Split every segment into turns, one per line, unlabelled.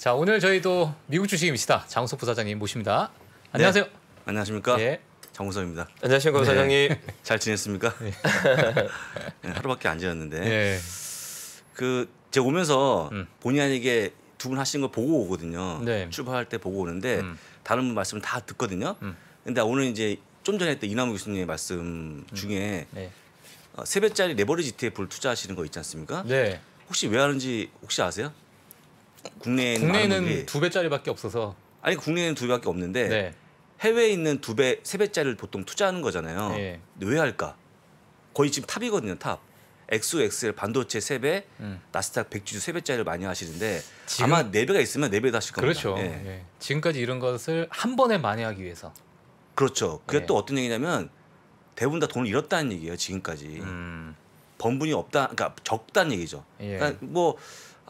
자 오늘 저희도 미국 주식입니다. 장우석 부사장님 모십니다. 네. 안녕하세요. 네.
안녕하십니까? 예. 장우석입니다. 안녕하십니까 네. 부사장님. 네. 잘 지냈습니까? 네. 네 하루밖에 안지났는데그 예. 제가 오면서 음. 본의 아니게 두 분하신걸 보고 오거든요. 출발할 때 보고 오는데 음. 다른 분 말씀 다 듣거든요. 음. 근데 오늘 이제 좀 전에 했던 이남우 교수님의 말씀 음. 중에 어, 세 배짜리 레버리지 ETF를 투자하시는 거 있지 않습니까? 혹시 왜 하는지 혹시 아세요? 국내에는 국내에는 두 배짜리밖에 없어서 아니 국내에는 두 배밖에 없는데 네. 해외에 있는 두 배, 세 배짜리를 보통 투자하는 거잖아요. 네. 왜 할까? 거의 지금 탑이거든요, 탑. XXL 반도체 세배 음. 나스닥 백지주 세배짜리를 많이 하시는데 지금... 아마 네배가 있으면 네배 다실 겁니다. 그렇죠. 네. 예. 지금까지 이런 것을 한 번에 만회하기 위해서. 그렇죠. 그게 네. 또 어떤 얘기냐면 대부분 다 돈을 잃었다는 얘기예요, 지금까지. 음. 번분이 없다, 그러니까 적다는 얘기죠. 예. 그러니까 뭐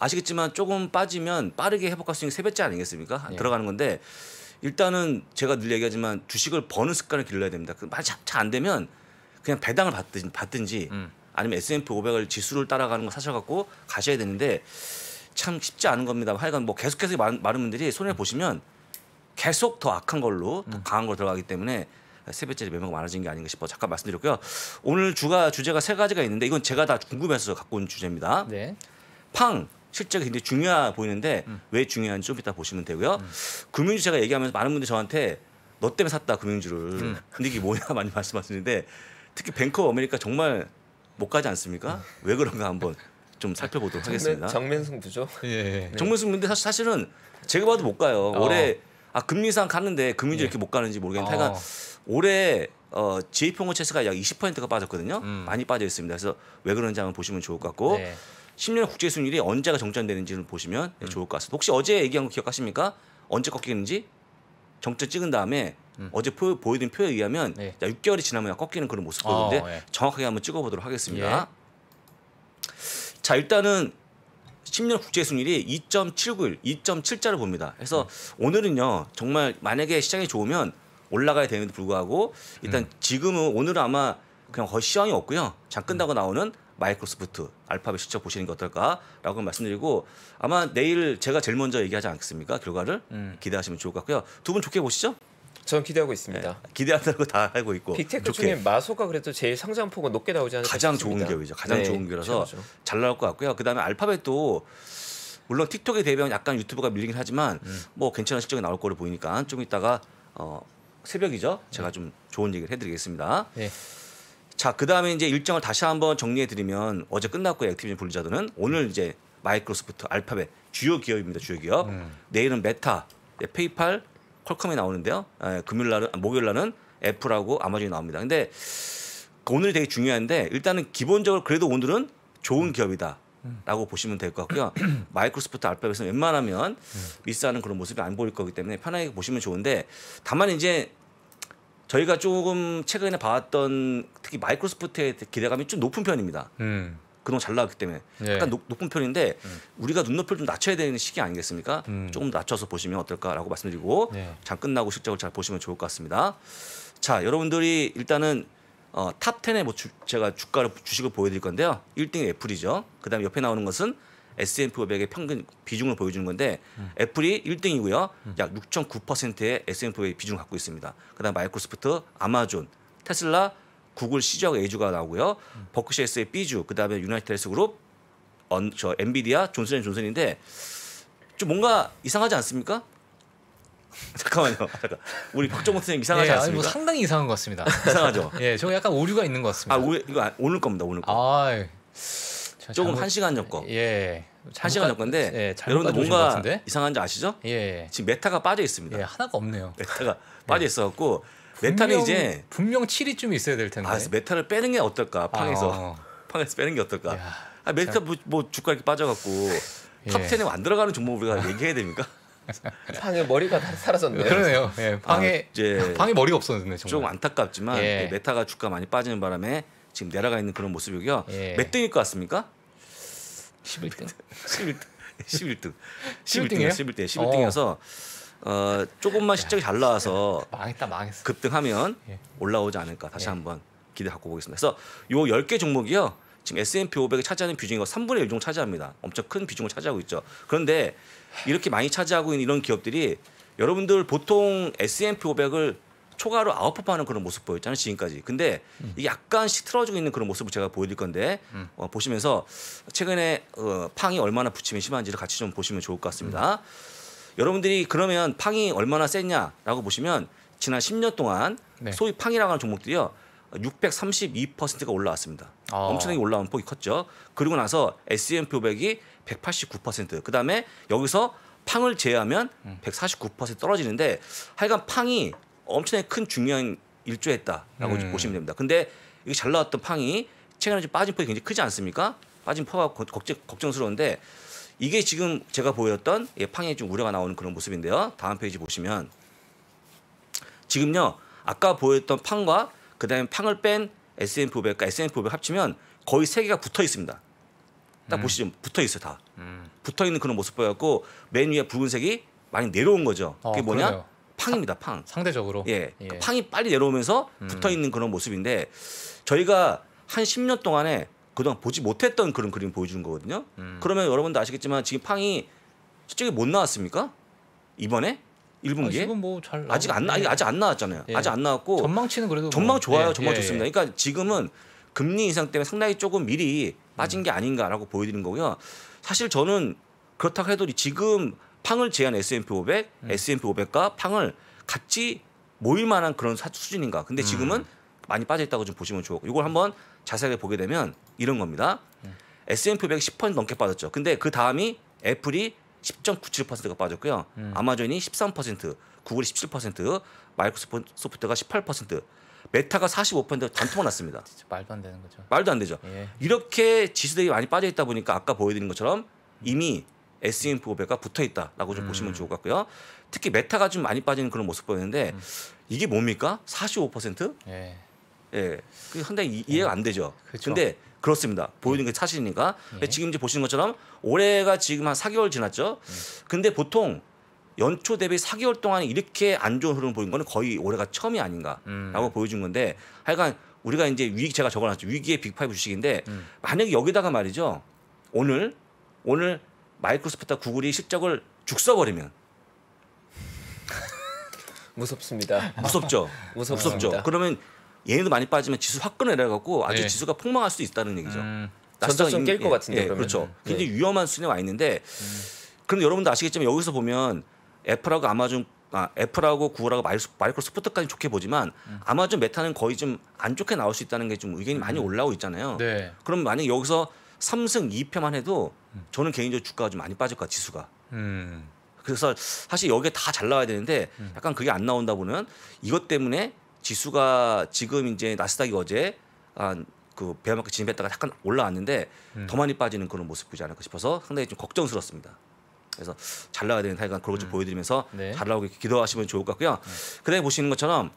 아시겠지만 조금 빠지면 빠르게 회복할 수 있는 세배째 아니겠습니까? 예. 들어가는 건데 일단은 제가 늘 얘기하지만 주식을 버는 습관을 길러야 됩니다. 그말잘안 되면 그냥 배당을 받든지, 받든지 음. 아니면 S&P 500을 지수를 따라가는 거 사셔갖고 가셔야 되는데 참 쉽지 않은 겁니다. 하여간 뭐 계속해서 많은, 많은 분들이 손해 음. 보시면 계속 더 악한 걸로 더 음. 강한 걸 들어가기 때문에 세배째리 매매가 많아진 게 아닌가 싶어 잠깐 말씀드렸고요. 오늘 주가 주제가 세 가지가 있는데 이건 제가 다 궁금해서 갖고 온 주제입니다. 네. 팡, 실제가 굉장히 중요해 보이는데 음. 왜 중요한지 좀 이따 보시면 되고요. 음. 금융주 제가 얘기하면서 많은 분들이 저한테 너 때문에 샀다 금융주를. 음. 근데 이게 뭐냐 많이 말씀하시는데 특히 뱅커오 아메리카 정말 못 가지 않습니까? 음. 왜 그런가 한번 좀 살펴보도록 정면, 하겠습니다.
정면승부죠. 예, 예. 네. 정면승부
인데 사실, 사실은 제가 봐도 못 가요. 어. 올해 아 금리상 갔는데 금융주 예. 이렇게 못 가는지 모르겠는데 어. 그러니 올해 어, 지혜평호 채스가 약 20%가 빠졌거든요. 음. 많이 빠져 있습니다. 그래서 왜 그런지 한번 보시면 좋을 것 같고 네. 10년 국제 순율이 언제가 정전되는지를 보시면 음. 좋을 것 같습니다. 혹시 어제 얘기한 거 기억하십니까? 언제 꺾이는지 정점 찍은 다음에 음. 어제 표, 보여드린 표에 의하면 네. 6개월이 지나면 꺾이는 그런 모습 보이는데 어, 예. 정확하게 한번 찍어보도록 하겠습니다. 예. 자 일단은 10년 국제 순율이 2.791, 2.7자를 봅니다. 그래서 음. 오늘은요 정말 만약에 시장이 좋으면 올라가야 되는데 불구하고 일단 음. 지금은 오늘은 아마 그냥 거의 시황이 없고요. 장 음. 끝나고 나오는 마이크로소프트 알파벳 직접 보시는 게 어떨까라고 말씀드리고 아마 내일 제가 제일 먼저 얘기하지 않겠습니까? 결과를 음. 기대하시면 좋을 것 같고요. 두 분 좋게 보시죠. 저는 기대하고 있습니다. 네, 기대한다고다 알고 있고. 빅테크 좋게. 중에 마소가 그래도 제일 상장폭은 높게 나오지 않을까 가장 싶습니다. 좋은 기업이죠. 가장 네, 좋은 기업이라서 최고죠. 그렇죠, 그렇죠. 잘 나올 것 같고요. 그다음에 알파벳도 물론 틱톡에 대비하면 약간 유튜브가 밀리긴 하지만 음. 뭐 괜찮은 실적이 나올 거로 보이니까 좀 이따가 어, 새벽이죠. 제가 네. 좀 좋은 얘기를 해드리겠습니다. 네. 자, 그다음에 이제 일정을 다시 한번 정리해 드리면 어제 끝났고 액티비전 블리자드는 오늘 이제 마이크로소프트, 알파벳 주요 기업입니다. 주요 기업. 음. 내일은 메타, 네, 페이팔, 퀄컴이 나오는데요. 예, 금요일 날은 아, 목요일 날은 애플하고 아마존이 나옵니다. 근데 오늘 되게 중요한데 일단은 기본적으로 그래도 오늘은 좋은 기업이다. 라고 보시면 될 것 같고요. 마이크로소프트 알파벳은 웬만하면 미스하는 네. 그런 모습이 안 보일 거기 때문에 편하게 보시면 좋은데 다만 이제 저희가 조금 최근에 봐왔던 특히 마이크로소프트의 기대감이 좀 높은 편입니다. 음. 그동안 잘 나왔기 때문에 예. 약간 높, 은 편인데 음. 우리가 눈높이를 좀 낮춰야 되는 시기 아니겠습니까? 음. 조금 낮춰서 보시면 어떨까라고 말씀드리고 예. 장 끝나고 실적을 잘 보시면 좋을 것 같습니다. 자, 여러분들이 일단은 어, 탑 10에 뭐 주, 제가 주가를 주식을 보여드릴 건데요. 1등이 애플이죠. 그다음에 옆에 나오는 것은 S&P500의 평균 비중을 보여주는 건데 음. 애플이 1등이고요. 음. 약 6.9%의 S&P500 비중을 갖고 있습니다. 그다음 마이크로소프트, 아마존, 테슬라, 구글, 시적, 에이주가 나오고요. 음. 버크셔에스의 B주, 그다음에 유나이티드스 그룹, 언, 저 엔비디아, 존슨앤존슨인데 좀 뭔가 이상하지 않습니까? 잠깐만요. 잠깐. 우리 박정호 선생님 이상하지 예, 않습니까? 뭐 상당히
이상한 것 같습니다. 이상하죠.
예, 저 약간 오류가 있는 것 같습니다. 아, 오, 이거 오늘 겁니다. 오늘 거. 아, 예. 조금 한 시간 였고 예. 한 시간 였건데 예, 여러분들 뭔가 이상한지 아시죠? 예. 지금 메타가 빠져 있습니다. 예, 하나가 없네요. 메타가 빠져 예. 있어갖고 메타는 이제 분명 7위쯤 있어야 될 텐데. 아, 메타를 빼는 게 어떨까? 팡에서 아, 팡에서 어. 빼는 게 어떨까? 야, 아, 메타 뭐, 뭐 주가 이렇게 빠져갖고 예. 탑 10에 안 들어가는 종목 우리가 얘기해야 됩니까? 방에 머리가
다 사라졌네요. 그러네요. 예, 아, 방에 아, 이제 방에 머리가 없었는데 정말. 조금
안타깝지만 예. 네, 메타가 주가 많이 빠지는 바람에 지금 내려가 있는 그런 모습이고요. 예. 몇 등일 것 같습니까? 11등. 11등. 11등. 11등이에요? 11등. 11등이어서 어, 조금만 실적이 잘 나와서 망했다 망했어. 급등하면 예. 올라오지 않을까 다시 예. 한번 기대 갖고 보겠습니다. 그래서 요 10개 종목이요. 지금 S&P 5 0 0에 차지하는 비중이 3분의 1 정도 차지합니다. 엄청 큰 비중을 차지하고 있죠. 그런데 이렇게 많이 차지하고 있는 이런 기업들이 여러분들 보통 S&P 500을 초과로 아웃퍼하는 그런 모습 보였잖아요 지금까지. 근데 음. 이 약간씩 틀어지고 있는 그런 모습을 제가 보여드릴 건데 음. 어, 보시면서 최근에 어, 팡이 얼마나 부침이 심한지를 같이 좀 보시면 좋을 것 같습니다. 음. 여러분들이 그러면 팡이 얼마나 쎘냐라고 보시면 지난 10년 동안 네. 소위 팡이라고 하는 종목들이요. 632%가 올라왔습니다. 아. 엄청나게 올라온 폭이 컸죠. 그리고 나서 S&P 500이 189%. 그다음에 여기서 팡을 제외하면 149% 음. 떨어지는데 하여간 팡이 엄청나게 큰 중요한 일조했다라고 음. 네. 보시면 됩니다. 근데 이게 잘 나왔던 팡이 최근에 좀 빠진 폭이 굉장히 크지 않습니까? 빠진 폭가 걱정, 걱정스러운데 이게 지금 제가 보였던 예, 팡의 좀 우려가 나오는 그런 모습인데요. 다음 페이지 보시면 지금요 아까 보였던 팡과 그다음에 팡을 뺀 S&P 500과 S&P 500 합치면 거의 세 개가 붙어 있습니다. 딱 음. 보시죠 붙어 있어 다 음. 붙어 있는 그런 모습 보였고 맨 위에 붉은색이 많이 내려온 거죠. 아, 그게 어, 뭐냐? 그러네요. 팡입니다. 팡. 상대적으로. 예. 예. 그 팡이 빨리 내려오면서 음. 붙어 있는 그런 모습인데 저희가 한 10년 동안에 그동안 보지 못했던 그런 그림 보여주는 거거든요. 음. 그러면 여러분도 아시겠지만 지금 팡이 실적이 못 나왔습니까? 이번에 1분기에 아, 뭐 아직 안 아직, 아직 안 나왔잖아요. 예. 아직 안 나왔고 전망치는 그래도 전망 좋아요. 예. 전망 예, 좋습니다. 예. 그러니까 지금은 금리 인상 때문에 상당히 조금 미리 빠진 음. 게 아닌가라고 보여드리는 거고요. 사실 저는 그렇다고 해도 지금 팡을 제한 S&P 500, 음. S&P 500과 팡을 같이 모일 만한 그런 수준인가. 근데 음. 지금은 음. 많이 빠져 있다고 좀 보시면 좋고 이걸 한번 자세하게 보게 되면 이런 겁니다. 음. S&P 500 10% 넘게 빠졌죠. 근데 그 다음이 애플이 10.97%가 빠졌고요. 음. 아마존이 13%, 구글이 17%, 마이크로소프트가 18%, 메타가 45% 단통 났습니다. 말도 안 되는 거죠. 말도 안 되죠. 예. 이렇게 지수들이 많이 빠져 있다 보니까 아까 보여드린 것처럼 음. 이미 S&P 500가 e 붙어 있다라고 좀 음. 보시면 좋을 것 같고요. 특히 메타가 좀 많이 빠지는 그런 모습 보였는데 음. 이게 뭡니까? 45%? 예. 예. 그 상당히 이, 해가안 예. 되죠. 그쵸. 근데 그렇습니다. 보이는 예. 게 사실이니까. 예. 지금 이제 보시는 것처럼 올해가 지금 한 4개월 지났죠. 예. 근데 보통 연초 대비 4개월 동안 이렇게 안 좋은 흐름 을 보인 거는 거의 올해가 처음이 아닌가라고 음. 보여준 건데 하여간 우리가 이제 위기 제가 적어놨죠. 위기의 빅파이브 주식인데 음. 만약에 여기다가 말이죠. 오늘 오늘 마이크로소프트와 구글이 실적을 죽써버리면
무섭습니다. 무섭죠.
무섭습니다. 무섭죠. 그러면 얘네도 많이 빠지면 지수 확 끊어내려갖고 아주 네. 지수가 폭망할 수도 있다는 얘기죠. 음. 전자성 깰것 같은데 예, 예 그렇죠 네. 굉장히 위험한 수준에 와 있는데 음. 그럼 여러분도 아시겠지만 여기서 보면 애플하고 아마존 아, 애플하고 구글하고 마이크로소프트까지 좋게 보지만 음. 아마존 메타는 거의 좀 안 좋게 나올 수 있다는 게 좀 의견이 많이 음. 올라오고 있잖아요. 네. 그럼 만약 여기서 삼승 2패만 해도 저는 개인적으로 주가가 좀 많이 빠질 것 같아요. 지수가. 음. 그래서 사실 여기에 다 잘 나와야 되는데 음. 약간 그게 안 나온다 보면 이것 때문에 지수가 지금 이제 나스닥이 어제 한그 베어마크 진입했다가 약간 올라왔는데 음. 더 많이 빠지는 그런 모습 보지 않을까 싶어서 상당히 좀 걱정스럽습니다. 그래서 잘 나와야 되는 타이간 그런 것좀 음. 보여드리면서 네. 잘 나오게 기도하시면 좋을 것 같고요. 네. 그다음에 보시는 것처럼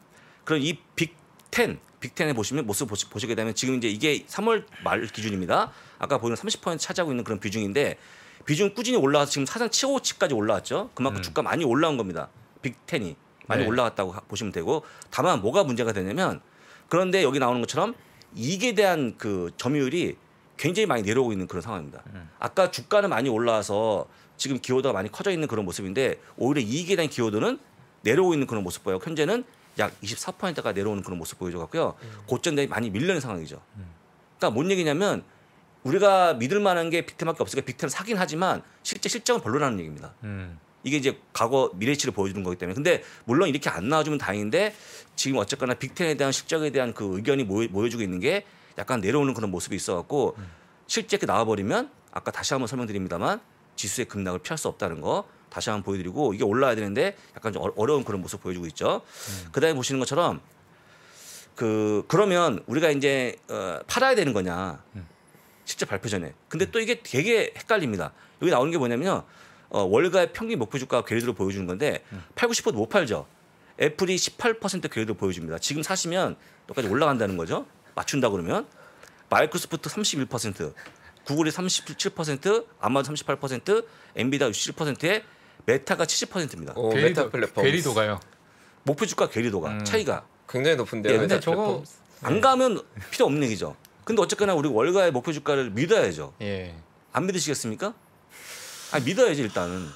그런 이 빅10 빅텐에 보시면 모습 보시, 게 되면 지금 이제 이게 3월 말 기준입니다. 아까 보는 30% 차지하고 있는 그런 비중인데 비중 꾸준히 올라와서 지금 사상 최고치까지 올라왔죠. 그만큼 음. 주가 많이 올라온 겁니다. 빅텐이 많이 네. 올라왔다고 보시면 되고 다만 뭐가 문제가 되냐면 그런데 여기 나오는 것처럼 이익에 대한 그 점유율이 굉장히 많이 내려오고 있는 그런 상황입니다. 음. 아까 주가는 많이 올라와서 지금 기여도가 많이 커져 있는 그런 모습인데 오히려 이익에 대한 기여도는 내려오고 있는 그런 모습 보여요. 현재는 약 24%가 내려오는 그런 모습 보여줘갖고요. 음. 고점들 많이 밀려는 상황이죠. 음. 그러니까 뭔 얘기냐면 우리가 믿을 만한 게빅텐밖에 없으니까 빅텐을 사긴 하지만 실제 실적은 별로라는 얘기입니다. 음. 이게 이제 과거 미래치를 보여주는 거기 때문에 근데 물론 이렇게 안 나와주면 다행인데 지금 어쨌거나 빅텐에 대한 실적에 대한 그 의견이 모여, 주고 있는 게 약간 내려오는 그런 모습이 있어갖고 음. 실제 이렇게 나와버리면 아까 다시 한번 설명드립니다만 지수의 급락을 피할 수 없다는 거 다시 한번 보여드리고 이게 올라야 되는데 약간 좀 어려운 그런 모습 보여주고 있죠. 음. 그다음에 보시는 것처럼 그 그러면 우리가 이제 어, 팔아야 되는 거냐 음. 실제 발표 전에. 근데 음. 또 이게 되게 헷갈립니다. 여기 나오는 게 뭐냐면요. 어, 월가의 평균 목표 주가 괴리도를 보여주는 건데 음. 팔고 싶어도 못 팔죠. 애플이 18% 괴리도를 보여줍니다. 지금 사시면 똑같이 올라간다는 거죠. 맞춘다 그러면 마이크로소프트 31%, 구글이 37%, 아마존 38%, 엔비디아 67%에 메타가 70%입니다. 오, 어, 괴리도, 메타 플랫폼. 괴리도가요. 목표 주가 괴리도가 음. 차이가 굉장히 높은데요. 예, 근데 저거 안 네. 가면 필요 없는 얘기죠. 근데 어쨌거나 우리 월가의 목표 주가를 믿어야죠. 예. 안 믿으시겠습니까? 아 믿어야지 일단은.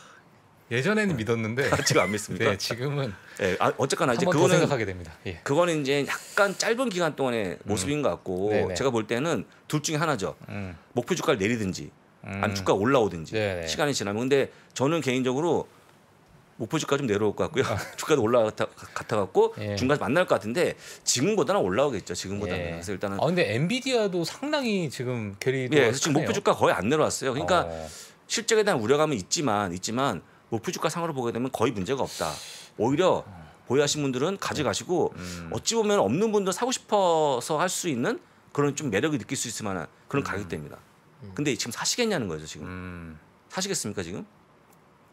예전에는 네. 믿었는데 지금 아, 안 믿습니까? 네, 지금은 네, 아, 어쨌거나 이제 그거는 생각하게 됩니다. 예. 그거는 이제 약간 짧은 기간 동안의 모습인 음. 것 같고 네네. 네. 제가 볼 때는 둘 중에 하나죠. 음. 목표 주가를 내리든지 음. 아니 주가 올라오든지 네네. 네. 시간이 지나면 근데 저는 개인적으로 목표주가 좀 내려올 것 같고요. 아. 주가도 올라갔다 갔다 갖고 예. 중간 에서 만날 것 같은데 지금보다는 올라오겠죠. 지금보다는 예. 그래서 일단은. 아
근데 엔비디아도 상당히 지금 괴리도. 예, 그래서 지금 목표주가
거의 안 내려왔어요. 그러니까 어. 실적에 대한 우려감은 있지만 있지만 목표주가 상으로 보게 되면 거의 문제가 없다. 오히려 보유하신 분들은 가져가시고 음. 음. 어찌 보면 없는 분들 사고 싶어서 할 수 있는 그런 좀 매력을 느낄 수 있을 만한 그런 음. 가격대입니다. 음. 근데 지금 사시겠냐는 거죠 지금. 음. 사시겠습니까 지금?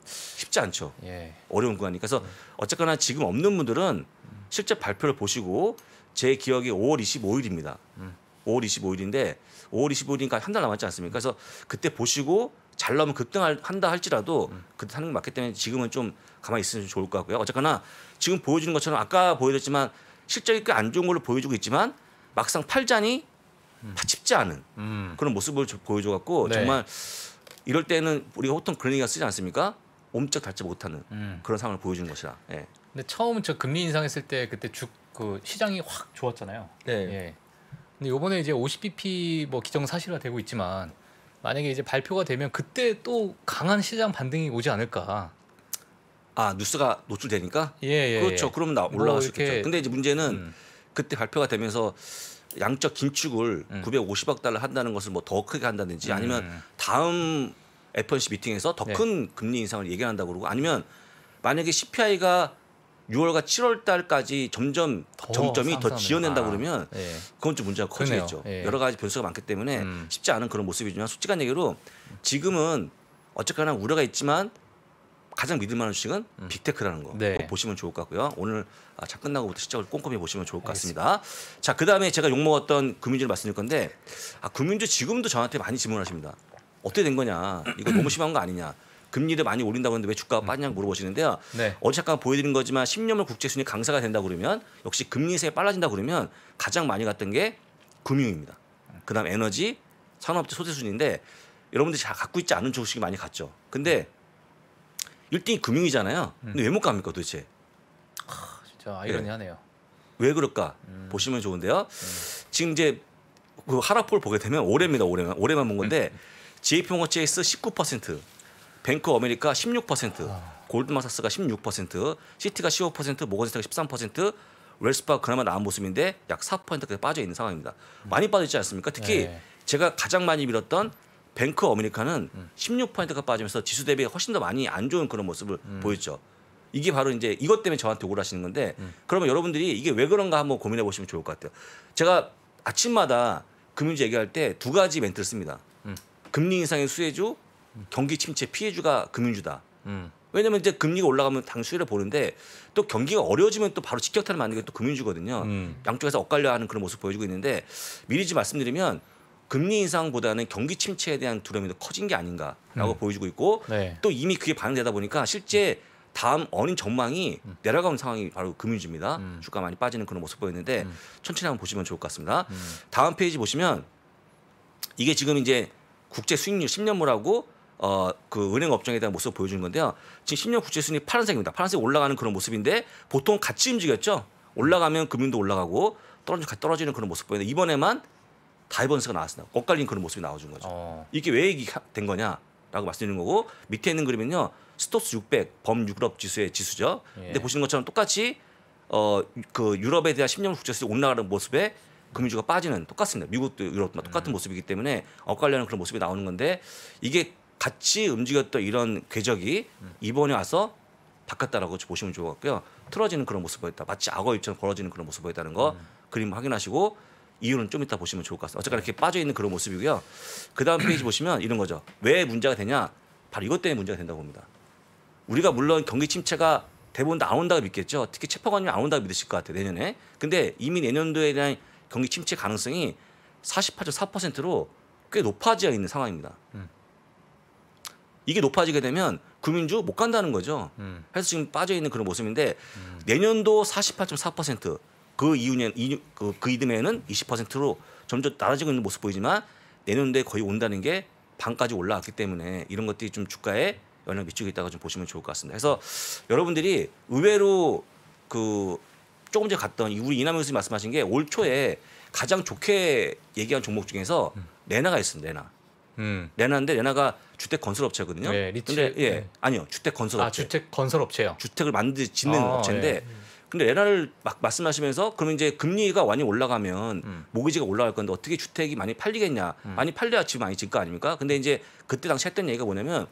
쉽지 않죠. 예. 어려운 구간이니까. 그래서 어쨌거나 지금 없는 분들은 실제 발표를 보시고 제 기억이 5월 25일입니다. 음. 5월 25일인데 5월 25일이니까 한 달 남았지 않습니까? 그래서 그때 보시고 잘 나오면 급등한다 할지라도 음. 그때 하는 게 맞기 때문에 지금은 좀 가만히 있으면 좋을 것 같고요. 어쨌거나 지금 보여주는 것처럼 아까 보여드렸지만 실적이 꽤 안 좋은 걸로 보여주고 있지만 막상 팔자니 음. 쉽지 않은 음. 그런 모습을 보여줘갖고 네. 정말 이럴 때는 우리가 보통 그리얘가 쓰지 않습니까? 옴청 닿지 못하는 음. 그런 상황을 보여주는 것이다. 예.
근데 처음 저 금리 인상했을 때 그때 주, 그 시장이 확 좋았잖아요. 네. 예. 근데 요번에 이제 50bp 뭐 기정 사실화 되고 있지만 만약에 이제 발표가 되면 그때 또 강한 시장 반등이 오지 않을까?
아 뉴스가 노출되니까. 예. 예 그렇죠. 예. 그러면 나 뭐 올라갈 뭐 수있겠죠 근데 이제 문제는 음. 그때 발표가 되면서 양적 긴축을 음. 950억 달러 한다는 것을 뭐 더 크게 한다든지 아니면 음. 다음 FOMC 미팅에서 더큰 네. 금리 인상을 얘기한다고 그러고 아니면 만약에 CPI가 6월과 7월 달까지 점점 더 점점이 더 지연된다 아, 그러면 예. 그건 좀 문제가 커지겠죠. 예. 여러 가지 변수가 많기 때문에 음. 쉽지 않은 그런 모습이지만 솔직한 얘기로 지금은 어쨌거나 우려가 있지만 가장 믿을 만한 주식은 음. 빅테크라는 거 네. 보시면 좋을 것 같고요. 오늘 아, 자 끝나고부터 실적을 꼼꼼히 보시면 좋을 것 같습니다. 알겠습니다. 자, 그다음에 제가 욕먹었던 금융주를 말씀드릴 건데 아, 금융주 지금도 저한테 많이 질문하십니다. 어떻게 된 거냐? 이거 너무 심한 거 아니냐? 금리를 많이 올린다고 했는데왜 주가가 음. 빠지냐고 물어보시는데요. 네. 어제 잠깐 보여드린 거지만 10년물 국제순위 강세가 된다 고 그러면 역시 금리세 빨라진다 고 그러면 가장 많이 갔던 게 금융입니다. 그다음 에너지, 산업재 소재순인데 여러분들이 잘 갖고 있지 않은 주식이 많이 갔죠. 근데 1등이 금융이잖아요. 음. 근데 왜 못 갑니까 도대체?
아, 진짜 아이러니하네요. 네.
왜 그럴까? 음. 보시면 좋은데요. 음. 지금 이제 그 하락폭을 보게 되면 올해입니다. 올해만 올해만 본 건데 음. JP모건 체이스 19%, 뱅크 아메리카 16%, 아. 골드마사스가 16%, 시티가 15%, 모건스탠가 13%, 웰스파 그나마 나은 모습인데 약 4%까지 빠져 있는 상황입니다. 많이 빠져 있지 않습니까? 특히 네. 제가 가장 많이 밀었던 뱅크 어메리카는 16%가 음. 빠지면서 지수 대비 훨씬 더 많이 안 좋은 그런 모습을 음. 보였죠. 이게 바로 이제 이것 때문에 저한테 욕을 하시는 건데 음. 그러면 여러분들이 이게 왜 그런가 한번 고민해 보시면 좋을 것 같아요. 제가 아침마다 금융주 얘기할 때 두 가지 멘트를 씁니다. 음. 금리 인상의 수혜주, 경기 침체 피해주가 금융주다. 음. 왜냐면 이제 금리가 올라가면 당 수혜를 보는데 또 경기가 어려워지면 또 바로 직격탄을 맞는 게 또 금융주거든요. 양쪽에서 엇갈려 하는 그런 모습 보여주고 있는데 미리 좀 말씀드리면 금리 인상보다는 경기 침체에 대한 두려움이 더 커진 게 아닌가라고 음. 보여주고 있고 네. 또 이미 그게 반영되다 보니까 실제 다음 어린 전망이 음. 내려가는 상황이 바로 금융주입니다. 음. 주가 많이 빠지는 그런 모습 보였는데 음. 천천히 한번 보시면 좋을 것 같습니다. 음. 다음 페이지 보시면 이게 지금 이제 국제 수익률 10년물하고 어, 그 은행 업종에 대한 모습을 보여주는 건데요. 지금 10년 국제 수익률이 파란색입니다. 파란색 올라가는 그런 모습인데 보통 같이 움직였죠. 올라가면 금융도 올라가고 떨어지는 그런 모습 보이는데 이번에만 다이버스가 나왔습니다. 엇갈린 그런 모습이 나와준 거죠. 어. 이게 왜 이게 된 거냐라고 말씀드리는 거고 밑에 있는 그림은요. 스톡스 600 범유럽 지수의 지수죠. 예. 근데 보시는 것처럼 똑같이 어그 유럽에 대한 10년 국제수 올라가는 모습에 금융주가 빠지는 똑같습니다. 미국도 유럽도 똑같은 음. 모습이기 때문에 엇갈려는 그런 모습이 나오는 건데 이게 같이 움직였던 이런 궤적이 음. 이번에 와서 바꿨다라고 보시면 좋을 것 같고요. 틀어지는 그런 모습 보였다. 마치 악어 입처럼 벌어지는 그런 모습 보였다는 거 음. 그림 확인하시고 이유는 좀 이따 보시면 좋을 것 같습니다. 어쨌거나 이렇게 빠져 있는 그런 모습이고요. 그 다음 페이지 보시면 이런 거죠. 왜 문제가 되냐? 바로 이것 때문에 문제가 된다고 봅니다. 우리가 물론 경기 침체가 대부분 나온다고 믿겠죠. 특히 체포관이 안 온다고 믿으실 것 같아요. 내년에. 근데 이미 내년도에 대한 경기 침체 가능성이 48.4%로 꽤 높아져 있는 상황입니다. 음. 이게 높아지게 되면 금융주 못 간다는 거죠. 음. 그래서 지금 빠져 있는 그런 모습인데 음. 내년도 48.4% 그이후에 그, 그 이듬해는 20%로 점점 낮아지고 있는 모습 보이지만 내년도에 거의 온다는 게 반까지 올라왔기 때문에 이런 것들이 좀 주가에 영향 미치고 있다고 좀 보시면 좋을 것 같습니다. 그래서 여러분들이 의외로 그 조금 전에 갔던 우리 이남 교수님 말씀하신 게 올 초에 가장 좋게 얘기한 종목 중에서 레나가 있습니다. 레나. 음. 레나인데 레나가 주택 건설업체거든요. 네, 예, 리치. 근데 예 네. 아니요 주택 건설업체. 아 주택 건설업체요. 주택을 만드 짓는 아, 업체인데 네. 근데 레라를 막 말씀하시면서 그러면 이제 금리가 많이 올라가면 음. 모기지가 올라갈 건데 어떻게 주택이 많이 팔리겠냐? 음. 많이 팔려야 집 많이 질 거 아닙니까? 근데 이제 그때 당시 했던 얘기가 뭐냐면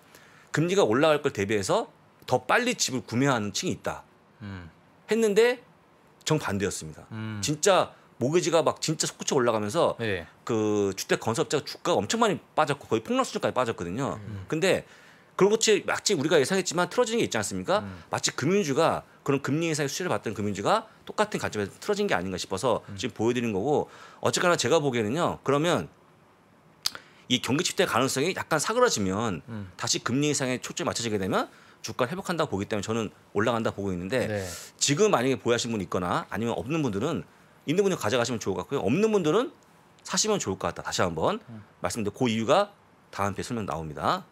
금리가 올라갈 걸 대비해서 더 빨리 집을 구매하는 층이 있다. 음. 했는데 정반대였습니다. 음. 진짜 모기지가 막 진짜 속구쳐 올라가면서 네. 그 주택 건설업자가 주가가 엄청 많이 빠졌고 거의 폭락 수준까지 빠졌거든요. 음. 근데 그런 것이 마치 우리가 예상했지만 틀어지는 게 있지 않습니까? 음. 마치 금융주가 그런 금리 인상의 수치를봤던 금융주가 똑같은 가점에서 틀어진 게 아닌가 싶어서 음. 지금 보여드리는 거고 어쨌거나 제가 보기에는요. 그러면 이 경기 침대 가능성이 약간 사그라지면 음. 다시 금리 인상에 초점이 맞춰지게 되면 주가 회복한다고 보기 때문에 저는 올라간다 보고 있는데 네. 지금 만약에 보유하신 분 있거나 아니면 없는 분들은 있는 분들 가져가시면 좋을 것 같고요. 없는 분들은 사시면 좋을 것 같다. 다시 한번 음. 말씀드린 그 이유가 다음 편 설명 나옵니다.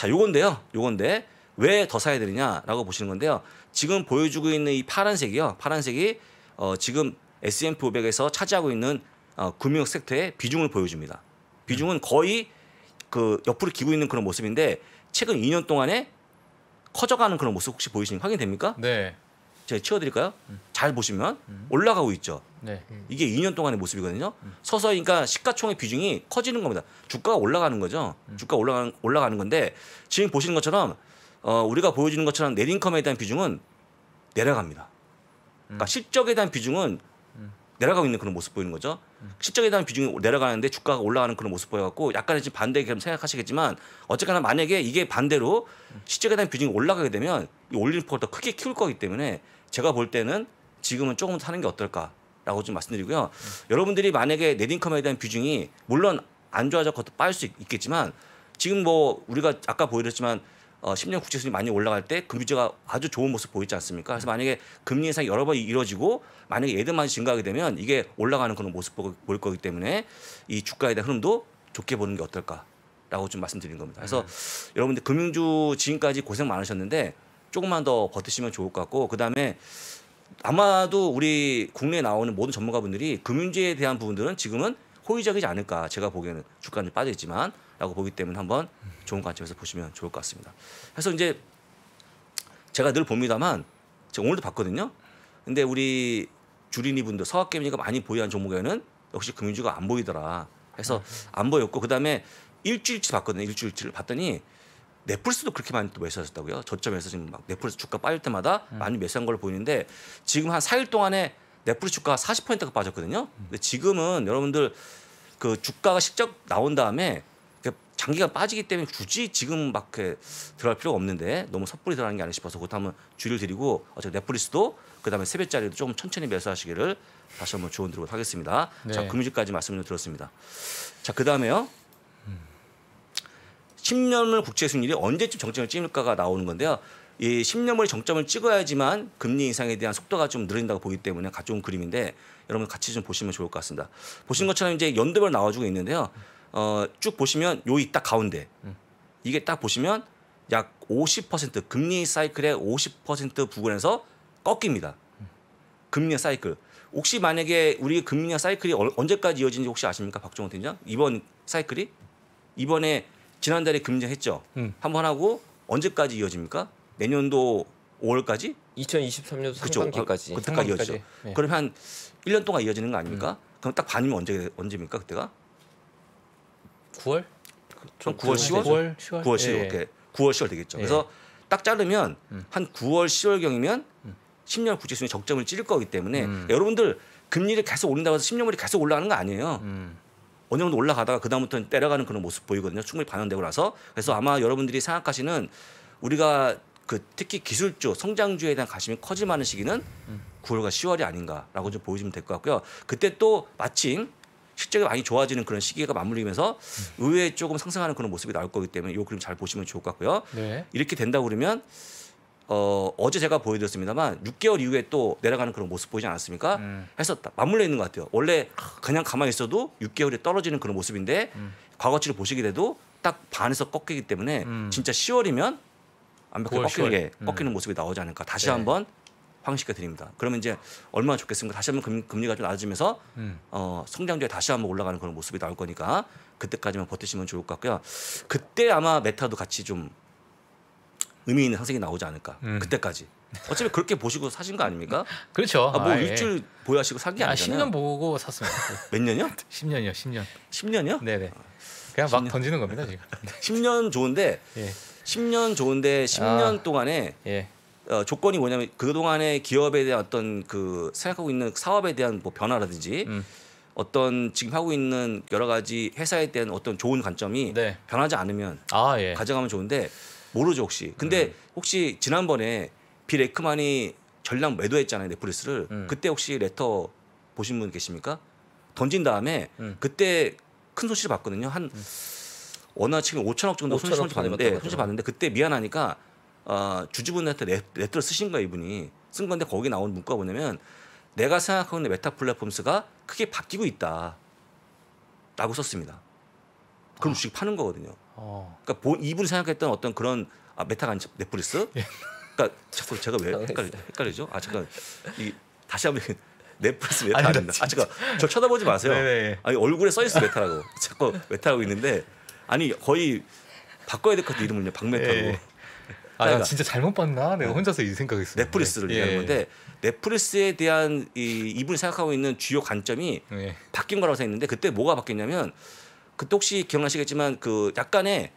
자, 요건데요. 요건데 왜 더 사야 되느냐라고 보시는 건데요. 지금 보여주고 있는 이 파란색이요. 파란색이 어, 지금 S&P 500에서 차지하고 있는 어, 금융 섹터의 비중을 보여줍니다. 비중은 네. 거의 그 옆으로 기고 있는 그런 모습인데 최근 2년 동안에 커져가는 그런 모습 혹시 보이시는 확인됩니까? 네. 제가 치워드릴까요? 음. 잘 보시면 음. 올라가고 있죠. 네. 이게 2년 동안의 모습이거든요. 서서히 그러니까 시가총액 비중이 커지는 겁니다. 주가가 올라가는 거죠. 음. 주가 올라가는 올라가는 건데 지금 보시는 것처럼 어, 우리가 보여주는 것처럼 내린컴에 대한 비중은 내려갑니다. 그러니까 음. 실적에 대한 비중은 음. 내려가고 있는 그런 모습 보이는 거죠. 실적에 대한 비중이 내려가는데 주가가 올라가는 그런 모습 보여갖고 약간의 지금 반대 그럼 생각하시겠지만 어쨌거나 만약에 이게 반대로 실적에 대한 비중이 올라가게 되면 이 올리는 폭을 더 크게 키울 거기 때문에 제가 볼 때는 지금은 조금 사는 게 어떨까라고 좀 말씀드리고요. 음. 여러분들이 만약에 네딩컴에 대한 비중이 물론 안 좋아져 것도 빠질 수 있겠지만 지금 뭐 우리가 아까 보여드렸지만 어, 10년 국채 수익이 많이 올라갈 때 금리제가 아주 좋은 모습 보이지 않습니까? 그래서 만약에 금리 인상이 여러 번 이루어지고 만약에 예대만 증가하게 되면 이게 올라가는 그런 모습 보일 거기 때문에 이 주가에 대한 흐름도 좋게 보는 게 어떨까라고 좀 말씀드린 겁니다. 그래서 음. 여러분들 금융주 지금까지 고생 많으셨는데 조금만 더 버티시면 좋을 것 같고 그다음에 아마도 우리 국내에 나오는 모든 전문가분들이 금융주에 대한 부분들은 지금은 호의적이지 않을까 제가 보기에는 주가는 빠져 있지만 라고 보기 때문에 한번 좋은 관점에서 보시면 좋을 것 같습니다. 그래서 이제 제가 늘 봅니다만 제가 오늘도 봤거든요. 근데 우리 주린이 분들 서학개미가 많이 보유한 종목에는 역시 금융주가 안 보이더라. 해서 안 보였고 그다음에 일주일치 봤거든요. 일주일치를 봤더니 넷플릭스도 그렇게 많이 또 매수하셨다고요? 저점에서 지금 막 넷플릭스 주가 빠질 때마다 음. 많이 매수한 걸로 보이는데 지금 한 4일 동안에 넷플릭스 주가가 40%가 빠졌거든요. 음. 근데 지금은 여러분들 그 주가가 직접 나온 다음에 장기가 빠지기 때문에 굳이 지금 막 들어갈 필요가 없는데 너무 섣불리 들어가는 게 아니 싶어서 그것도 한번 주의를 드리고 어차피 넷플릭스도 그다음에 세뱃자리도 조금 천천히 매수하시기를 다시 한번 조언 드리도록 하겠습니다. 네. 자금융일까지 말씀을 드렸습니다. 자 그다음에요. 10년물 국채 수익률이 언제쯤 정점을 찍을까가 나오는 건데요. 이 10년물 정점을 찍어야지만 금리 인상에 대한 속도가 좀 느린다고 보기 때문에 가져온 그림인데 여러분 같이 좀 보시면 좋을 것 같습니다. 보신 것처럼 이제 연도별 나와주고 있는데요. 어, 쭉 보시면 요 이 딱 가운데 이게 딱 보시면 약 50% 금리 사이클의 50% 부근에서 꺾입니다. 금리 사이클. 혹시 만약에 우리 금리 사이클이 언제까지 이어지는지 혹시 아십니까, 박종원 팀장? 이번 사이클이 이번에 지난달에 금지했죠 음. 한번 하고 언제까지 이어집니까? 내년도 5월까지? 2023년 상반기까지. 아, 그때까지 이어지죠. 네. 그러면한 1년 동안 이어지는 거 아닙니까? 음. 그럼 딱 반이면 언제 언제입니까? 그때가? 9월? 그럼 9월 10월? 9월 10월. 9월 10월. 예. 이렇게 9월 10월 되겠죠. 예. 그래서 딱 자르면 음. 한 9월 10월 경이면 음. 10년 국제 수준의 적점을 찌를 거기 때문에 음. 여러분들 금리를 계속 올린다고 해서 10년물이 계속 올라가는 거 아니에요. 음. 어느 정도 올라가다가 그다음부터는 때려가는 그런 모습 보이거든요. 충분히 반영되고 나서. 그래서 아마 여러분들이 생각하시는 우리가 그 특히 기술주, 성장주에 대한 관심이 커질 만한 시기는 음. 9월과 10월이 아닌가라고 좀 보여주면 될 것 같고요. 그때 또 마침 실적이 많이 좋아지는 그런 시기가 맞물리면서 의외에 조금 상승하는 그런 모습이 나올 거기 때문에 이 그림 잘 보시면 좋을 것 같고요. 네. 이렇게 된다고 그러면 어, 어제 제가 보여드렸습니다만 6개월 이후에 또 내려가는 그런 모습 보이지 않았습니까? 음. 해서 맞물려 있는 것 같아요. 원래 그냥 가만히 있어도 6개월이 떨어지는 그런 모습인데 음. 과거치를 보시게 돼도 딱 반에서 꺾이기 때문에 음. 진짜 10월이면 완벽하게 9월, 꺾이게, 꺾이는 음. 모습이 나오지 않을까 다시 네. 한번 황식해 드립니다. 그러면 이제 얼마나 좋겠습니까? 다시 한번 금, 리가좀 낮아지면서 음. 어, 성장률이 다시 한번 올라가는 그런 모습이 나올 거니까 그때까지만 버티시면 좋을 것 같고요. 그때 아마 메타도 같이 좀 의미 있는 상승이 나오지 않을까. 음. 그때까지. 어차피 그렇게 보시고 사신 거 아닙니까? 그렇죠. 아, 뭐 아, 예. 일주일 예. 보유하시고 산게 아, 아니잖아요. 10년 보고 샀습니다. 몇 년이요? 10년이요. 10년. 10년이요? 네네. 그냥 10년. 던지는 겁니다 지금. 10년 좋은데 예. 10년 좋은데 10년 아, 동안에 예. 어, 조건이 뭐냐면 그 동안의 기업에 대한 어떤 그 생각하고 있는 사업에 대한 뭐 변화라든지 음. 어떤 지금 하고 있는 여러 가지 회사에 대한 어떤 좋은 관점이 네. 변하지 않으면 아, 예. 가져가면 좋은데 모르죠 혹시. 근데 음. 혹시 지난번에 비레크만이 전량 매도했잖아요 넷플릭스를. 음. 그때 혹시 레터 보신 분 계십니까? 던진 다음에 음. 그때 큰 소식을 봤거든요. 한 워낙 지금 5천억 정도 손실 받는데 손실 받는데 그때 미안하니까 어, 주주분한테 레, 레터를 쓰신 거예요 이분이. 쓴 건데 거기 나온 문구가 뭐냐면 내가 생각하는 메타 플랫폼스가 크게 바뀌고 있다. 라고 썼습니다. 그럼 아. 주식 파는 거거든요. 그러니까 본, 이분이 생각했던 어떤 그런 아, 메타가 아닌 넷플릭스? 예. 그러니까 자꾸 제가 왜 아, 헷갈리, 죠아 잠깐 이 다시 한번 넷플릭스 메타 아니, 아다아 잠깐 저 쳐다보지 마세요. 네, 네, 네. 아니 얼굴에 써 있어 메타라고 자꾸 메타라고 있는데 아니 거의 바꿔야 될 것 같아 이름을요 박메타로. 예. 아, 그 진짜
잘못 봤나? 내가 혼자서
이 생각했어요. 넷플릭스를 예. 얘기하는 예. 건데 넷플릭스에 대한 이, 이분이 생각하고 있는 주요 관점이 예. 바뀐 거라고 생각했는데 그때 뭐가 바뀌었냐면 그때 혹시 기억나시겠지만 그 약간의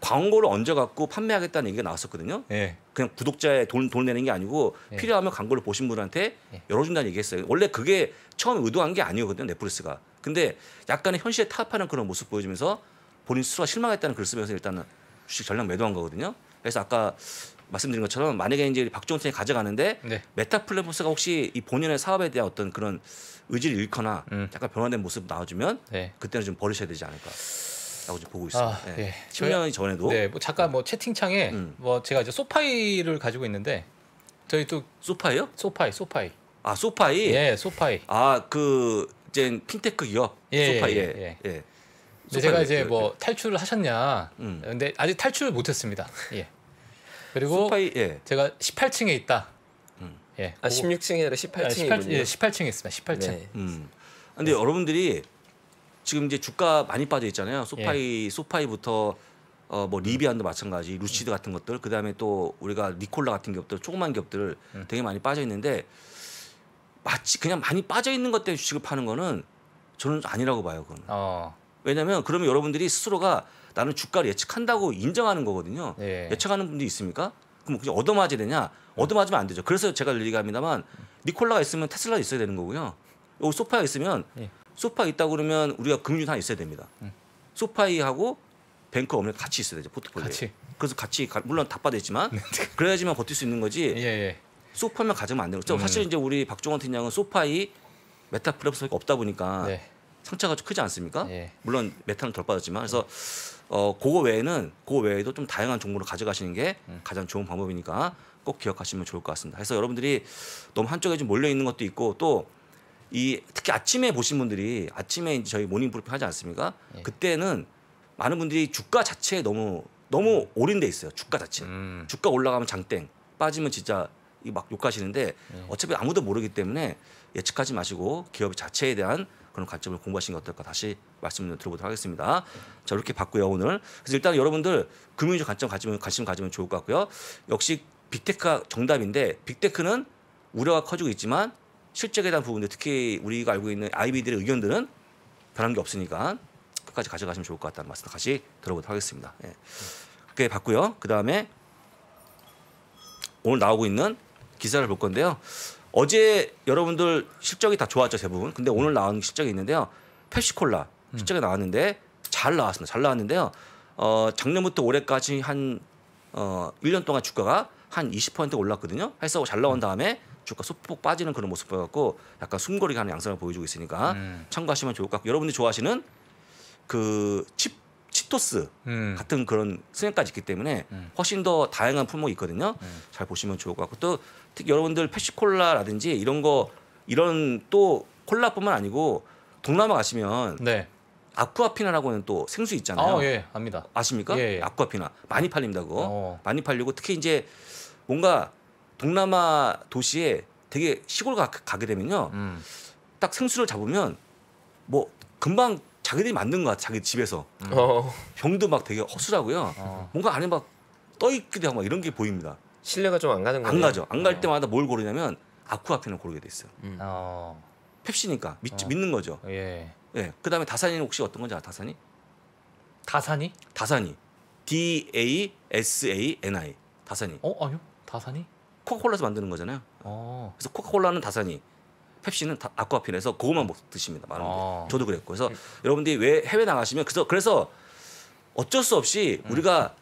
광고를 얹어갖고 판매하겠다는 얘기가 나왔었거든요. 예. 그냥 구독자의 돈, 돈 내는 게 아니고 예. 필요하면 광고를 보신 분한테 예. 열어준다는 얘기했어요. 원래 그게 처음 의도한 게 아니거든요. 넷플릭스가. 근데 약간의 현실에 타협하는 그런 모습 보여주면서 본인 스스로가 실망했다는 글을 쓰면서 일단은 주식 전량 매도한 거거든요. 그래서 아까 말씀드린 것처럼 만약에 이제 박종훈이 가져가는데 네. 메타 플랫폼스가 혹시 이 본연의 사업에 대한 어떤 그런 의지를 잃거나 음. 약간 변화된 모습 나와주면 네. 그때는 좀 버리셔야 되지 않을까. 라고 보고 있습니다. 아, 네. 10년 예. 전에도 네, 뭐 잠깐 뭐 채팅창에 음. 뭐 제가 이제 소파이를 가지고 있는데 저희 또 소파이요? 소파이, 소파이. 아, 소파이? 예, 소파이. 아, 그 이제 핀테크 기업 예, 소파이. 예. 예. 예. 예. 제가 이제 그, 뭐
그. 탈출을 하셨냐? 음. 근데 아직 탈출을 못했습니다. 예. 그리고 수파이, 예. 제가 18층에
있다. 음. 예. 아 16층이 아니라 18층이군요. 18, 아, 예,
18층에 있습니다. 18층. 네. 음.
근데 네. 여러분들이 지금 이제 주가 많이 빠져 있잖아요. 소파이 예. 소파이부터 어뭐 리비안도 마찬가지, 루시드 같은 것들, 그 다음에 또 우리가 니콜라 같은 기업들, 조그만 기업들 음. 되게 많이 빠져 있는데 마치 그냥 많이 빠져 있는 것 때문에 주식을 파는 거는 저는 아니라고 봐요. 그건. 어. 왜냐하면 그러면 여러분들이 스스로가 나는 주가를 예측한다고 인정하는 거거든요. 예. 측하는 분도 있습니까? 그럼 그냥 얻어맞아야 되냐? 얻어맞으면 안 되죠. 그래서 제가 얘기합니다만 니콜라가 있으면 테슬라가 있어야 되는 거고요. 요 소파가 있으면 예. 소파 있다고 그러면 우리가 금융 하나 있어야 됩니다. 음. 소파이하고 뱅크 업무 같이 있어야 되죠 포트폴리오. 같이. 그래서 같이 가, 물론 다 빠졌지만 네. 그래야지만 버틸 수 있는 거지. 예, 예. 소파면 가지면 안되고 음. 사실 이제 우리 박종원 팀장은 소파이 메타 플랫스가 없다 보니까 네. 상처가 좀 크지 않습니까? 예. 물론 메타는 덜 빠졌지만 그래서. 음. 어 그거 외에는 그거 외에도 좀 다양한 정보를 가져가시는 게 가장 좋은 방법이니까 꼭 기억하시면 좋을 것 같습니다. 그래서 여러분들이 너무 한쪽에 좀 몰려 있는 것도 있고 또 이 특히 아침에 보신 분들이 아침에 이제 저희 모닝 브리핑 하지 않습니까? 예. 그때는 많은 분들이 주가 자체에 너무 너무 올인돼 있어요. 주가 자체. 음. 주가 올라가면 장땡, 빠지면 진짜 막 욕하시는데 예. 어차피 아무도 모르기 때문에 예측하지 마시고 기업 자체에 대한 그런 관점을 공부하시는 게 어떨까 다시 말씀을 들어보도록 하겠습니다. 자 이렇게 봤고요 오늘 그래서 일단 여러분들 금융주 관점 가지면 관심 가지면 좋을 것 같고요. 역시 빅테크가 정답인데 빅테크는 우려가 커지고 있지만 실적에 대한 부분들 특히 우리가 알고 있는 아이비들의 의견들은 변한 게 없으니까 끝까지 가져가시면 좋을 것 같다는 말씀 다시 들어보도록 하겠습니다. 예. 그게 봤고요. 그 다음에 오늘 나오고 있는 기사를 볼 건데요. 어제 여러분들 실적이 다 좋았죠 대부분. 근데 오늘 나온 실적이 있는데요. 펩시콜라 실적이 나왔는데 잘 나왔습니다. 잘 나왔는데요. 어, 작년부터 올해까지 한 어, 1년 동안 주가가 한 20% 올랐거든요. 해서 잘 나온 다음에 주가 소폭 빠지는 그런 모습 보였고 약간 숨고리가 하는 양상을 보여주고 있으니까 음. 참고하시면 좋을 것 같고 여러분들이 좋아하시는 그 칩, 치토스 음. 같은 그런 스낵까지 있기 때문에 음. 훨씬 더 다양한 품목이 있거든요. 음. 잘 보시면 좋을 것 같고 또 특히 여러분들 페시콜라라든지 이런 거 이런 또 콜라뿐만 아니고 동남아 가시면 네. 아쿠아피나라고 는또 생수 있잖아요. 아, 예, 압니다. 아십니까? 예, 예. 아쿠아피나 많이 팔립니다 그거. 어. 많이 팔리고 특히 이제 뭔가 동남아 도시에 되게 시골 가, 가게 되면요. 음. 딱 생수를 잡으면 뭐 금방 자기들이 만든 거야 자기 집에서 음. 병도 막 되게 허술하고요. 어. 뭔가 안에 막떠 있기도 하고 막 이런 게 보입니다. 신뢰가 좀 안 가는 거예요. 안 가죠. 안갈 네. 때마다 뭘 고르냐면 아쿠아핀을 고르게 돼 있어요. 음. 어. 펩시니까 믿, 어. 믿는 거죠. 예. 예. 그다음에 다산이 혹시 어떤 건지 아 다산이? 다산이? 다산이. D A S A N I. 다산이. 어 아니요. 다산이? 코카콜라에서 만드는 거잖아요. 어. 그래서 코카콜라는 다산이, 펩시는 아쿠아핀에서 그것만 못 드십니다. 많은 분. 어. 저도 그랬고. 그래서 음. 여러분들이 왜 해외 나가시면 그래서 그래서 어쩔 수 없이 음. 우리가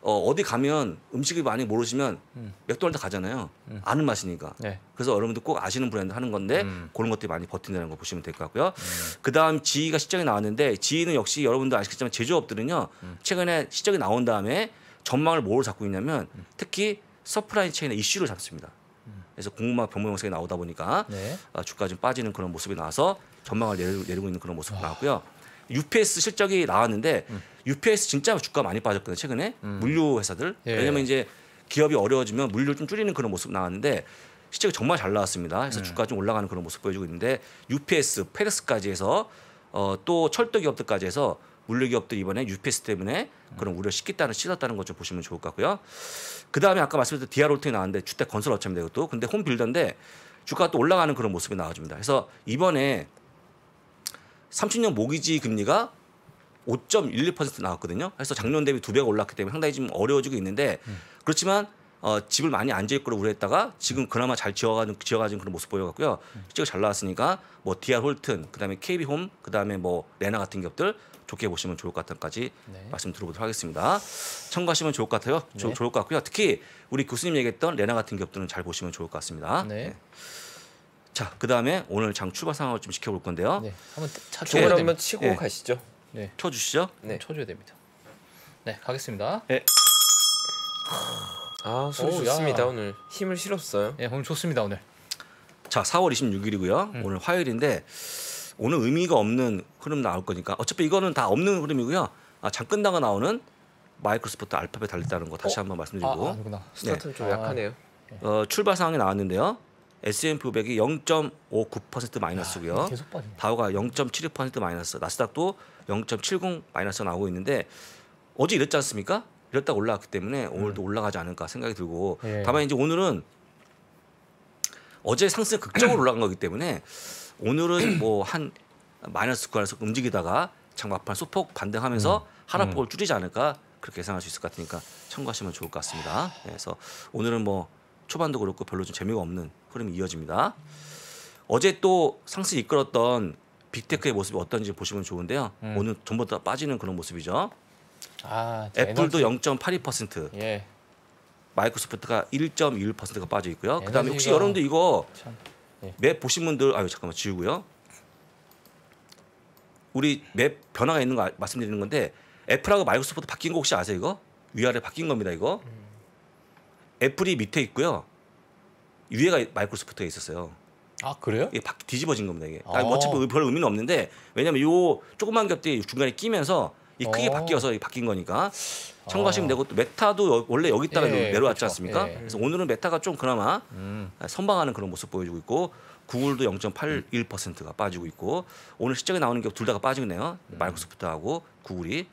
어, 어디 가면 음식을 많이 모르시면 음. 맥도날드 가잖아요. 음. 아는 맛이니까. 네. 그래서 여러분들 꼭 아시는 브랜드 하는 건데 음. 그런 것들이 많이 버틴다는 거 보시면 될 것 같고요. 음. 그다음 지희가 시장에 나왔는데 지희는 역시 여러분들 아시겠지만 제조업들은요. 음. 최근에 시장이 나온 다음에 전망을 뭘 잡고 있냐면 음. 특히 서프라이 체인의 이슈를 잡습니다. 그래서 공마 병모 영상이 나오다 보니까 네. 어, 주가 좀 빠지는 그런 모습이 나와서 전망을 내리고 있는 그런 모습이 나왔고요. UPS 실적이 나왔는데 음. UPS 진짜 주가 많이 빠졌거든요. 최근에 음. 물류 회사들. 예. 왜냐면 이제 기업이 어려워지면 물류 좀 줄이는 그런 모습 나왔는데 실적이 정말 잘 나왔습니다. 그래서 음. 네. 주가 좀 올라가는 그런 모습 보여주고 있는데 UPS, 페덱스까지 해서 어, 또 철도 기업들까지 해서 물류 기업들 이번에 UPS 때문에 그런 우려 시켰다는 씻었다는 것좀 보시면 좋을 것 같고요. 그 다음에 아까 말씀드렸던 디아롤트이 나왔는데 주택 건설 업체입니다. 이것도 근데 홈빌더인데 주가 또 올라가는 그런 모습이 나와줍니다. 그래서 이번에 30년 모기지 금리가 5.11% 나왔거든요. 그래서 작년 대비 두 배가 올랐기 때문에 상당히 지금 어려워지고 있는데 음. 그렇지만 어, 집을 많이 안 지을 거로 우려했다가 지금 그나마 잘 지어가는 지어가진 그런 모습 보여갖고요. 실제로 음. 잘 나왔으니까 뭐 디아 홀튼, 그다음에 KB홈, 그다음에 뭐 레나 같은 기업들 좋게 보시면 좋을 것 같은까지 네. 말씀 들어보도록 하겠습니다. 참고하시면 좋을 것 같아요. 네. 좋을 것 같고요. 특히 우리 교수님 얘기했던 레나 같은 기업들은 잘 보시면 좋을 것 같습니다. 네. 네. 자, 그다음에 오늘 장 출발 상황을 좀 지켜볼 건데요. 네. 한번 차줘 한번 네. 네. 치고 네. 가시죠.
네. 쳐 주시죠. 네. 쳐 줘야 됩니다. 네, 가겠습니다.
네. 아, 소리 좋습니다. 야. 오늘 힘을 실었어요. 네, 오늘 좋습니다, 오늘. 자, 4월 26일이고요. 음. 오늘 화요일인데 오늘 의미가 없는 흐름 나올 거니까 어차피 이거는 다 없는 흐름이고요. 아, 장 끝나고 나오는 마이크로소프트 알파벳 달렸다는 거 다시 어? 한번 말씀드리고. 아, 아구나 스타트 네. 좀 아, 약하네요. 네. 어, 출발 상황이 나왔는데요. S&P500이 0.59% 마이너스고요. 야, 계속 빠지네. 다우가 0.76% 마이너스, 나스닥도 0.70 마이너스 나오고 있는데 어제 이랬지 않습니까? 이랬다 올라왔기 때문에 오늘도 음. 올라가지 않을까 생각이 들고 예. 다만 이제 오늘은 어제 상승 극적으로 올라간 거기 때문에 오늘은 뭐 한 마이너스 구간에서 움직이다가 장마판 소폭 반등하면서 음. 음. 하락폭을 음. 줄이지 않을까 그렇게 예상할 수 있을 것 같으니까 참고하시면 좋을 것 같습니다. 예, 그래서 오늘은 뭐 초반도 그렇고 별로 좀 재미가 없는 흐름이 이어집니다. 어제 또 상승 이끌었던 이 빅테크의 모습이 어떤지 보시면 좋은데요. 음. 오늘 전부 다 빠지는 그런 모습이죠.
아, 애플도
에너지. 0.82%, 예. 마이크로소프트가 1.21%가 빠져 있고요. 그다음에 혹시 여러분들 이거 참, 예. 맵 보신 분들 아유 잠깐만 지우고요. 우리 맵 변화가 있는 거 아, 말씀드리는 건데 애플하고 마이크로소프트 바뀐 거 혹시 아세요 이거? 위아래 바뀐 겁니다 이거. 음. 애플이 밑에 있고요. 위에가 마이크로소프트가 있었어요. 아 그래요? 이게 박 뒤집어진 겁니다 이게. 아. 아니, 그러니까 어차피 별 의미는 없는데 왜냐면 요 조그만 겹에 중간에 끼면서 이 크게 어. 바뀌어서 바뀐 거니까 아. 참고하시면 되고 또 메타도 원래 여기다가 예, 예 내려왔지 그렇죠. 않습니까? 예, 예. 그래서 오늘은 메타가 좀 그나마 음. 아, 선방하는 그런 모습 보여주고 있고 구글도 0.81%가 빠지고 있고 오늘 실적에 나오는 게둘 다가 빠지네요. 음. 마이크로소프트하고 구글이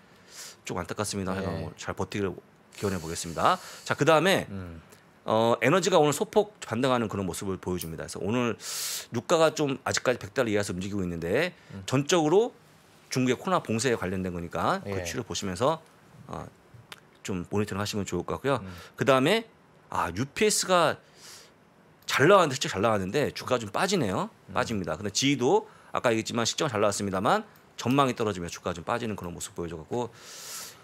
좀 안타깝습니다. 예. 잘 버티기를 기원해 보겠습니다. 자그 다음에 음. 어, 에너지가 오늘 소폭 반등하는 그런 모습을 보여줍니다. 그래서 오늘 유가가 좀 아직까지 100달러 이하에서 움직이고 있는데 음. 전적으로 중국의 코로나 봉쇄에 관련된 거니까 예. 그 추이를 보시면서 어, 좀 모니터링 하시면 좋을 것 같고요. 음. 그다음에 아, UPS가 잘나왔는데 실제 잘나왔는데 주가가 좀 빠지네요. 음. 빠집니다. 근데 지도 아까 얘기했지만 실적은 잘 나왔습니다만 전망이 떨어지면 주가가 좀 빠지는 그런 모습 보여줘갖고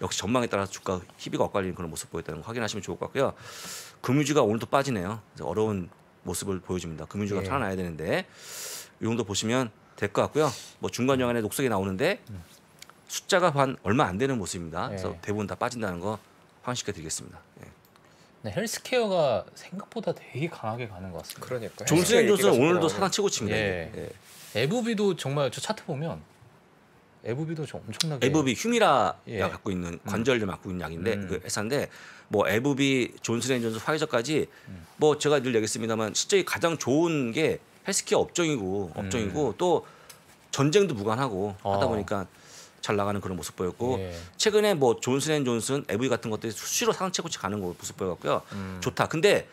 역시 전망에 따라 주가 희비가 엇갈리는 그런 모습 보였다는 거 확인하시면 좋을 것 같고요. 금융주가 오늘도 빠지네요. 그래서 어려운 모습을 보여줍니다. 금융주가 예. 살아나야 되는데 이 정도 보시면 될 것 같고요. 뭐 중간 영안에 녹색이 나오는데 숫자가 한 얼마 안 되는 모습입니다. 그래서 대부분 다 빠진다는 거 확인시켜 드리겠습니다. 예.
네, 헬스케어가 생각보다 되게
강하게 가는 것 같습니다. 그러니까. 존슨 존슨 오늘도 사랑 치고 칩니다. 예. 예. 에브비도 정말
저 차트 보면 에브비도 좀 엄청나게
에브비 휴미라가 예. 갖고 있는 음. 관절염 갖고 있는 약인데 음. 그 회사인데 뭐 에브비 존슨앤존스 화이자까지 음. 뭐 제가 늘 얘기했습니다만 실제 가장 좋은 게 헬스케어 업종이고 업종이고 음. 또 전쟁도 무관하고 어. 하다 보니까 잘 나가는 그런 모습 보였고 예. 최근에 뭐 존슨앤존슨 에브비 같은 것들이 수시로 상체고치 가는 모습 보여갖고요 음. 좋다 근데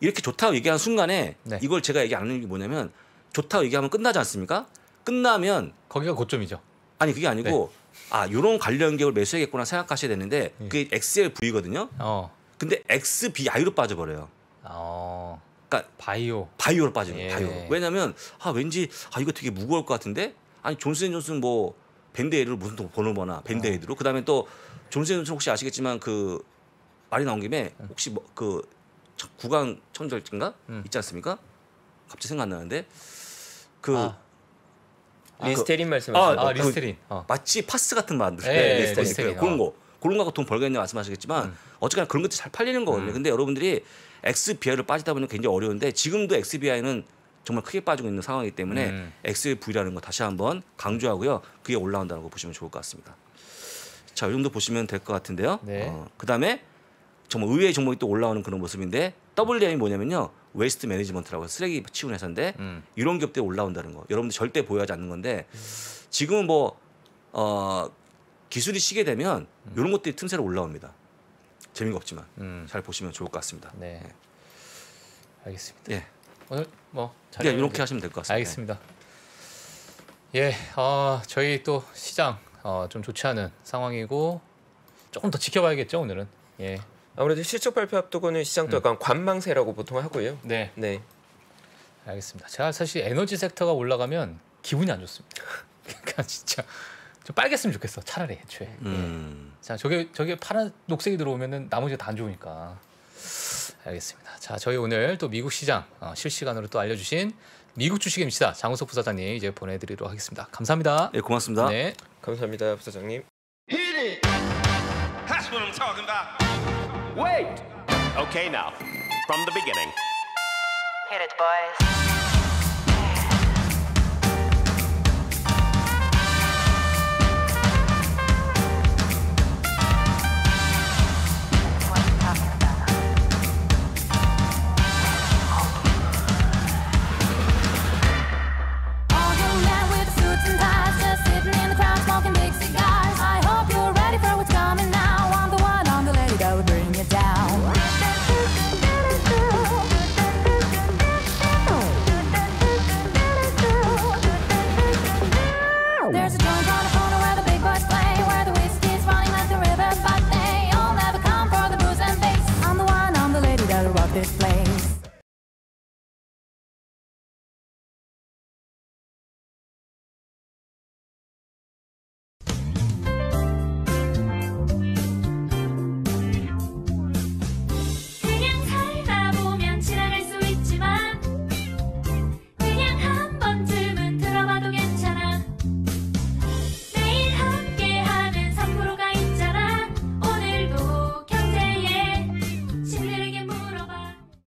이렇게 좋다고 얘기한 순간에 네. 이걸 제가 얘기 안 하는 게 뭐냐면 좋다고 얘기하면 끝나지 않습니까? 끝나면 거기가 고점이죠. 아니 그게 아니고 네. 아요런 관련 계획을 매수해야겠구나 생각하셔야 되는데 예. 그게 XLV거든요. 어. 근데 XBI로 빠져버려요. 어. 그러니까 바이오 바이오로 빠져는 예. 바이오. 왜냐면 하아 왠지 아 이거 되게 무거울 것 같은데 아니 존슨존슨 뭐 밴드에이드로 무슨 번호번나 밴드에이드로 어. 그다음에 또 존슨존슨 혹시 아시겠지만 그 말이 나온 김에 음. 혹시 뭐그 구강 청절증가 음. 있지 않습니까? 갑자기 생각 나는데 그 아.
아, 그 리스테린 말씀하시는 아, 아, 리스테린.
그, 어. 마치 파스 같은 만들 네, 네, 네, 리스테린. 리스테린. 그런 어. 거. 그런 거하고돈 벌겠냐 말씀하시겠지만 음. 어쨌거나 그런 것도 잘 팔리는 거거든요. 음. 근데 여러분들이 x b i 를 빠지다 보면 굉장히 어려운데 지금도 XBI는 정말 크게 빠지고 있는 상황이기 때문에 음. XV라는 거 다시 한번 강조하고요. 그게 올라온다는 거 보시면 좋을 것 같습니다. 자, 이 정도 보시면 될 것 같은데요. 네. 어, 그다음에 정말 의외의 종목이 또 올라오는 그런 모습인데 WM이 뭐냐면요. 웨스트 매니지먼트라고 해서 쓰레기 치우는 회사인데 음. 이런 기업들이 올라온다는 거. 여러분들 절대 보유하지 않는 건데 지금은 뭐 어, 기술이 쉬게 되면 음. 이런 것들이 틈새로 올라옵니다. 재미가 없지만 음. 잘 보시면 좋을 것 같습니다. 네. 네. 알겠습니다. 예.
오늘 뭐 그냥 이렇게 하시면 될 것 같습니다. 알겠습니다. 예, 어, 저희 또 시장 어, 좀 좋지 않은 상황이고 조금 더 지켜봐야겠죠 오늘은. 예. 아무래도 실적 발표 앞두고는 시장도 음. 약간 관망세라고 보통 하고요. 네. 네. 알겠습니다. 제가 사실 에너지 섹터가 올라가면 기분이 안 좋습니다. 그러니까 진짜 좀 빨겠으면 좋겠어. 차라리 애초에.
예. 음.
자, 저게 저게 파란 녹색이 들어오면은 나머지가 다 안 좋으니까. 알겠습니다. 자, 저희 오늘 또 미국 시장 어, 실시간으로 또 알려주신 미국 주식의 미치다 장우석 부사장님 이제 보내드리도록 하겠습니다. 감사합니다. 네, 고맙습니다. 네, 감사합니다, 부사장님.
히리! Wait! Okay, now, from the beginning. Hit it, boys.